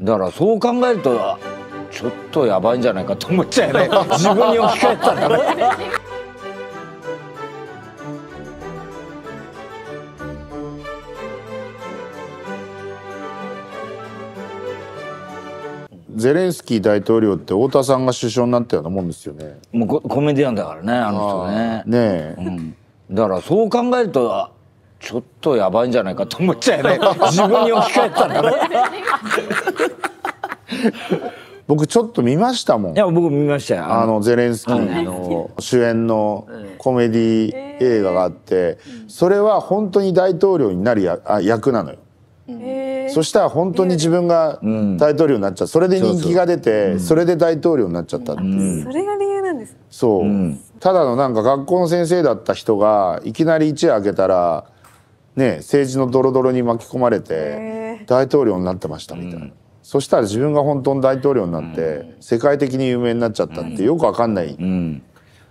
だからそう考えるとちょっとやばいんじゃないかと思っちゃうよね 自分に置き換えたらねゼレンスキー大統領って太田さんが首相になったようなもんですよねもうコメディアンだからねあの人ねねえ、うん、だからそう考えるとちょっとやばいんじゃないかと思っちゃうよね自分に置き換えたらね 僕ちょっと見ましたもんいや僕見ましたよあのゼレンスキーの主演のコメディ映画があって、それは本当に大統領になる役なのよ、そしたら本当に自分が大統領になっちゃうそれで人気が出てそれで大統領になっちゃったっそれが理由なんですそう、ただのなんか学校の先生だった人がいきなり一夜明けたらね、政治のドロドロに巻き込まれて大統領になってましたみたいな、うん、そしたら自分が本当に大統領になって、世界的に有名になっちゃったってよくわかんない、うん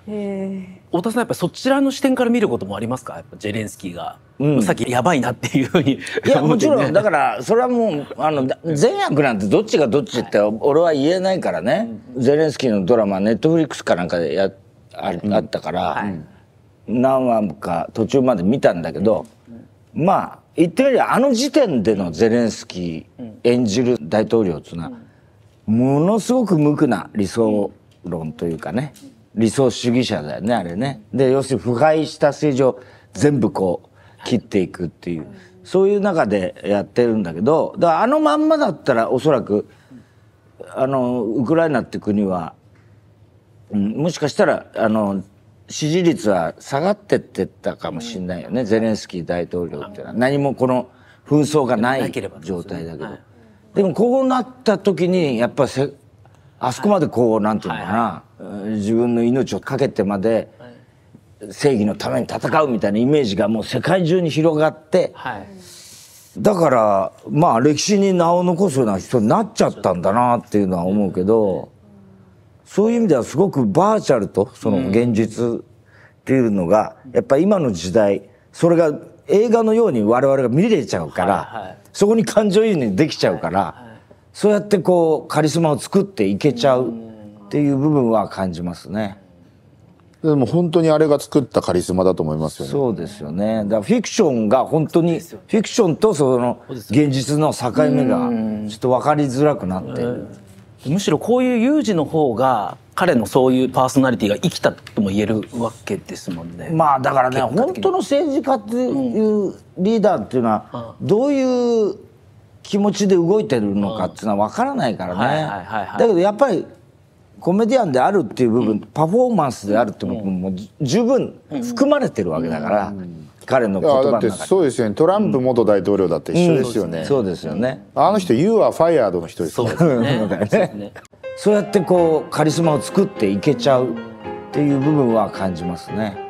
太田さんやっぱそちらの視点から見ることもありますかやっぱジェレンスキーが、うん、さっきやばいなっていうふうにいやもちろんだからそれはもうあの善悪なんてどっちがどっちって俺は言えないからね、はい、ゼレンスキーのドラマネットフリックスかなんかでやあ,、あったから、はい、何話か途中まで見たんだけど。まあ言ってみればあの時点でのゼレンスキー演じる大統領っていうのは、ものすごく無垢な理想論というかね理想主義者だよねあれね。で要するに腐敗した政治を全部こう切っていくっていう、そういう中でやってるんだけどだからあのまんまだったらおそらくあのウクライナって国は、うん、もしかしたらあの支持率は下がってってたかもしれないよね、うん、ゼレンスキー大統領っていうのは何もこの紛争がない状態だけど、でもこうなった時にやっぱせあそこまでこう、何て言うのかな、自分の命を懸けてまで正義のために戦うみたいなイメージがもう世界中に広がって、だからまあ歴史に名を残すような人になっちゃったんだなっていうのは思うけど。そういう意味ではすごくバーチャルとその現実っていうのが、やっぱ今の時代それが映画のように我々が見れちゃうから、そこに感情移入できちゃうから、そうやってこうカリスマを作っていけちゃうっていう部分は感じますね。でも本当にあれが作ったカリスマだと思いますよね。そうですよね。だからフィクションが本当に、フィクションとその現実の境目がちょっと分かりづらくなっている。むしろこういう有事の方が彼のそういうパーソナリティが生きたとも言えるわけですもんね。まあだからね本当の政治家っていうリーダーっていうのはどういう気持ちで動いてるのかっていうのは分からないからね。だけどやっぱりコメディアンであるっていう部分、うん、パフォーマンスであるっていう部分も十分含まれてるわけだから。うんうん彼の言葉の中でそうですよねトランプ元大統領だって一緒ですよね、うんうん、そうですよねあの人 You are fired の人ですよねそうすね、そうやってこうカリスマを作っていけちゃうっていう部分は感じますね